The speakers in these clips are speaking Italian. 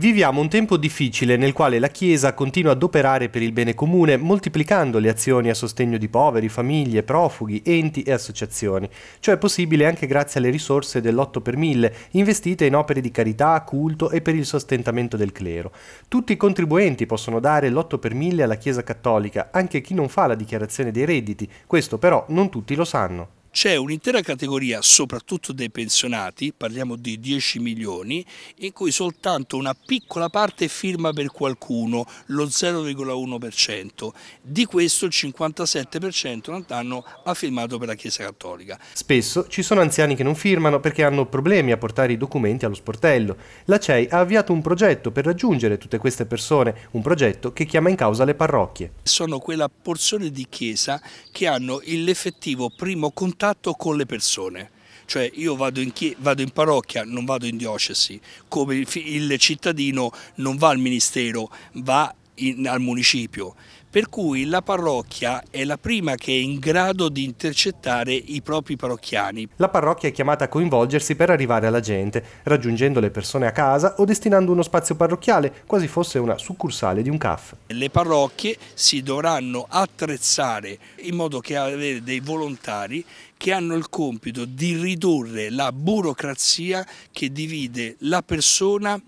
Viviamo un tempo difficile nel quale la Chiesa continua ad operare per il bene comune, moltiplicando le azioni a sostegno di poveri, famiglie, profughi, enti e associazioni. Ciò è possibile anche grazie alle risorse dell'8 per 1000 investite in opere di carità, culto e per il sostentamento del clero. Tutti i contribuenti possono dare l'8 per 1000 alla Chiesa Cattolica, anche chi non fa la dichiarazione dei redditi, questo però non tutti lo sanno c'è un'intera categoria, soprattutto dei pensionati, parliamo di 10 milioni, in cui soltanto una piccola parte firma per qualcuno, lo 0,1%. Di questo il 57% l'anno ha firmato per la Chiesa Cattolica. Spesso ci sono anziani che non firmano perché hanno problemi a portare i documenti allo sportello. La CEI ha avviato un progetto per raggiungere tutte queste persone, un progetto che chiama in causa le parrocchie. Sono quella porzione di chiesa che hanno l'effettivo primo contatto contatto con le persone cioè io vado in, vado in, parrocchia, non vado in diocesi, come il, il cittadino non va al ministero, va in, al municipio, per cui la parrocchia è la prima che è in grado di intercettare i propri parrocchiani. La parrocchia è chiamata a coinvolgersi per arrivare alla gente, raggiungendo le persone a casa o destinando uno spazio parrocchiale, quasi fosse una succursale di un CAF. Le parrocchie si dovranno attrezzare in modo che avere dei volontari che hanno il compito di ridurre la burocrazia che divide la persona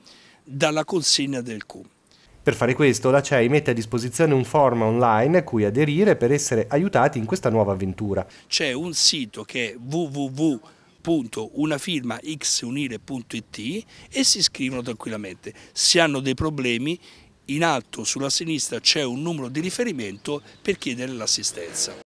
dalla consegna del CUM. Per fare questo la CEI mette a disposizione un form online a cui aderire per essere aiutati in questa nuova avventura. C'è un sito che è www.unafirmaxunire.it e si iscrivono tranquillamente. Se hanno dei problemi, in alto sulla sinistra c'è un numero di riferimento per chiedere l'assistenza.